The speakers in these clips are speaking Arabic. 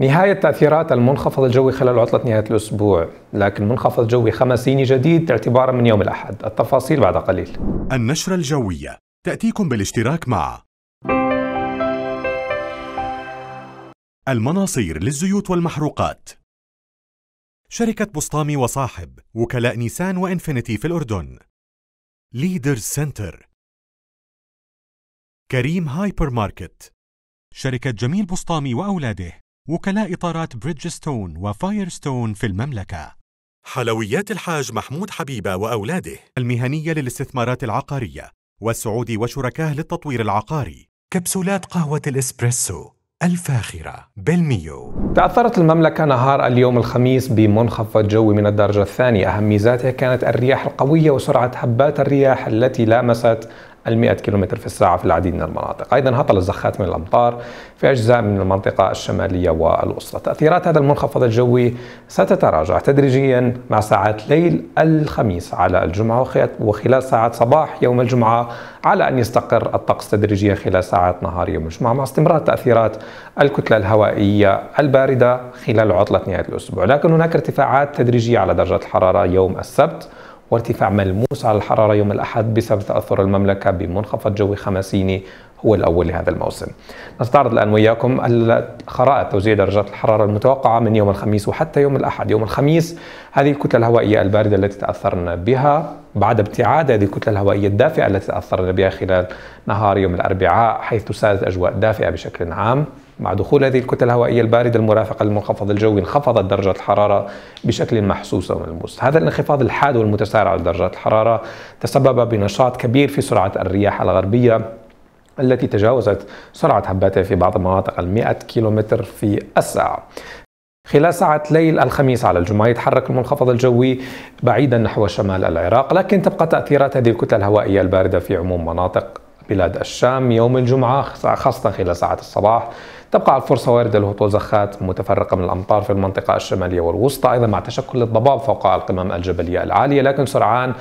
نهاية تأثيرات المنخفض الجوي خلال عطلة نهاية الأسبوع لكن منخفض جوي خمسيني جديد اعتبارا من يوم الأحد التفاصيل بعد قليل النشرة الجوية تأتيكم بالاشتراك مع المناصير للزيوت والمحروقات شركة بسطامي وصاحب وكلاء نيسان وإنفينيتي في الأردن ليدرز سنتر كريم هايبر ماركت شركة جميل بسطامي وأولاده وكلاء إطارات بريدجستون وفايرستون في المملكة حلويات الحاج محمود حبيبة وأولاده المهنية للاستثمارات العقارية والسعودي وشركاه للتطوير العقاري كبسولات قهوة الإسبريسو الفاخرة بالميو تأثرت المملكة نهار اليوم الخميس بمنخفض جوي من الدرجة الثانية أهم ميزاتها كانت الرياح القوية وسرعة هبات الرياح التي لامست ال 100 كيلومتر في الساعة في العديد من المناطق أيضا هطل الزخات من الأمطار في أجزاء من المنطقة الشمالية والوسطى تأثيرات هذا المنخفض الجوي ستتراجع تدريجيا مع ساعات ليل الخميس على الجمعة وخلال ساعات صباح يوم الجمعة على أن يستقر الطقس تدريجيا خلال ساعات نهار يوم الجمعة مع استمرار تأثيرات الكتلة الهوائية الباردة خلال عطلة نهاية الأسبوع لكن هناك ارتفاعات تدريجية على درجات الحرارة يوم السبت وارتفاع ملموس على الحرارة يوم الأحد بسبب تأثر المملكة بمنخفض جوي خمسيني هو الأول لهذا الموسم نستعرض الآن وياكم خرائط توزيع درجات الحرارة المتوقعة من يوم الخميس وحتى يوم الأحد يوم الخميس هذه الكتلة الهوائية الباردة التي تأثرنا بها بعد ابتعاد هذه الكتلة الهوائية الدافئة التي تأثرنا بها خلال نهار يوم الأربعاء حيث سادت أجواء دافئة بشكل عام مع دخول هذه الكتلة الهوائية الباردة المرافقة للمنخفض الجوي انخفضت درجة الحرارة بشكل محسوس وملموس هذا الانخفاض الحاد والمتسارع لدرجات الحرارة تسبب بنشاط كبير في سرعة الرياح الغربية التي تجاوزت سرعة هباتها في بعض المناطق 100 كيلومتر في الساعة خلال ساعة ليل الخميس على الجمعة يتحرك المنخفض الجوي بعيدا نحو شمال العراق لكن تبقى تأثيرات هذه الكتلة الهوائية الباردة في عموم مناطق بلاد الشام يوم الجمعة خاصة خلال ساعات الصباح تبقى الفرصة واردة لهطول زخات متفرقة من الأمطار في المنطقة الشمالية والوسطى أيضا مع تشكل الضباب فوق القمم الجبلية العالية لكن سرعان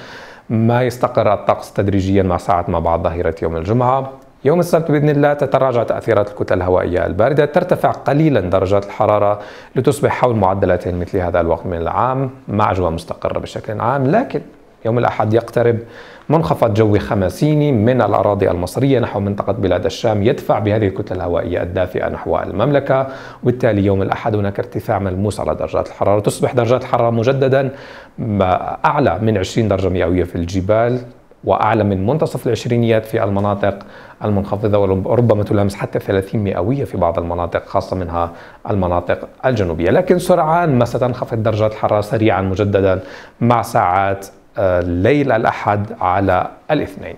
ما يستقر الطقس تدريجيا مع ساعات ما بعد ظهيرة يوم الجمعة يوم السبت بإذن الله تتراجع تأثيرات الكتل الهوائية الباردة ترتفع قليلا درجات الحرارة لتصبح حول معدلات مثل هذا الوقت من العام مع أجواء مستقرة بشكل عام لكن يوم الأحد يقترب منخفض جوي خماسيني من الأراضي المصرية نحو منطقة بلاد الشام يدفع بهذه الكتلة الهوائية الدافئة نحو المملكة وبالتالي يوم الأحد هناك ارتفاع ملموس على درجات الحرارة تصبح درجات الحرارة مجددا أعلى من 20 درجة مئوية في الجبال وأعلى من منتصف العشرينيات في المناطق المنخفضة وربما تلامس حتى 30 مئوية في بعض المناطق خاصة منها المناطق الجنوبية لكن سرعان ما ستنخفض درجات الحرارة سريعا مجددا مع ساعات ليل الأحد على الاثنين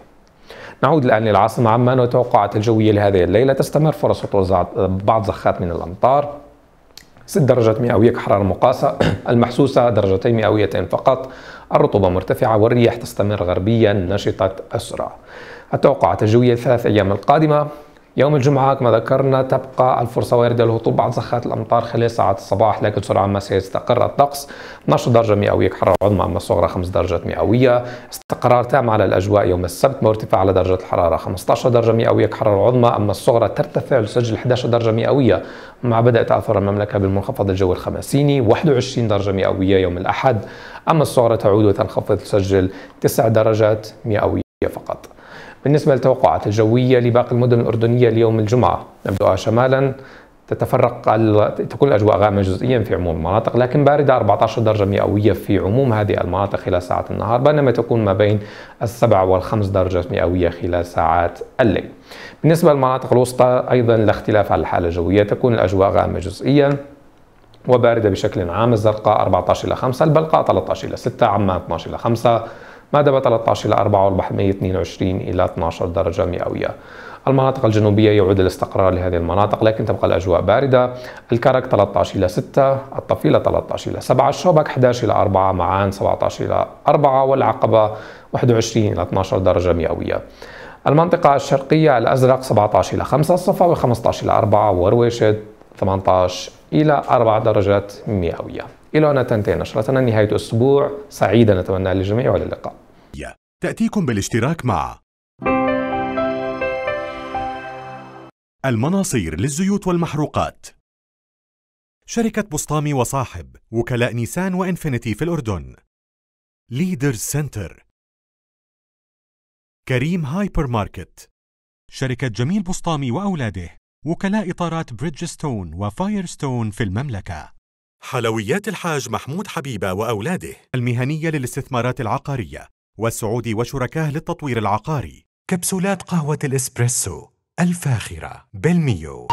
نعود الآن للعاصمة عمان وتوقعات الجوية لهذه الليلة تستمر فرص هطول بعض زخات من الأمطار 6 درجات مئوية كحرارة مقاسة المحسوسة درجتين مئويتين فقط الرطوبة مرتفعة والرياح تستمر غربيا نشطة السرعة التوقعات الجوية الثلاث أيام القادمة يوم الجمعة كما ذكرنا تبقى الفرصة واردة لهطول بعد زخات الأمطار خلال ساعات الصباح لكن سرعان ما سيستقر الطقس 12 درجة مئوية حرارة عظمى أما الصغرى 5 درجات مئوية استقرار تام على الأجواء يوم السبت مع ارتفاع على درجة الحرارة 15 درجة مئوية حرارة عظمى أما الصغرى ترتفع لتسجل 11 درجة مئوية مع بدء تأثر المملكة بالمنخفض الجوي الخماسيني 21 درجة مئوية يوم الأحد أما الصغرى تعود وتنخفض تسجل 9 درجات مئوية فقط بالنسبة للتوقعات الجوية لباقي المدن الأردنية ليوم الجمعة نبدأها شمالا تتفرق تكون الأجواء غامة جزئيا في عموم المناطق لكن باردة 14 درجة مئوية في عموم هذه المناطق خلال ساعات النهار بينما تكون ما بين السبع والخمس درجة مئوية خلال ساعات الليل بالنسبة للمناطق الوسطى أيضا الاختلاف على الحالة الجوية تكون الأجواء غامة جزئيا وباردة بشكل عام الزرقاء 14 إلى 5 البلقاء 13 إلى 6 عمان 12 إلى 5 ما دبا 13 إلى 4 والبحر 22 إلى 12 درجة مئوية المناطق الجنوبية يعود الاستقرار لهذه المناطق لكن تبقى الأجواء باردة الكرك 13 إلى 6 الطفيلة 13 إلى 7 الشوبك 11 إلى 4 معان 17 إلى 4 والعقبة 21 إلى 12 درجة مئوية المنطقة الشرقية الأزرق 17 إلى 5 الصفاوي 15 إلى 4 ورويشد 18 إلى 4 درجات مئوية إلى أن تنتهي نشرتنا نهاية أسبوع سعيدة نتمنى للجميع وإلى اللقاء تأتيكم بالاشتراك مع المناصير للزيوت والمحروقات شركة بسطامي وصاحب وكلاء نيسان وإنفينيتي في الأردن ليدر سنتر كريم هايبر ماركت شركة جميل بسطامي وأولاده وكلاء إطارات بريدجستون وفايرستون في المملكة حلويات الحاج محمود حبيبة وأولاده المهنية للاستثمارات العقارية والسعودي وشركاه للتطوير العقاري كبسولات قهوة الإسبريسو الفاخرة بالميو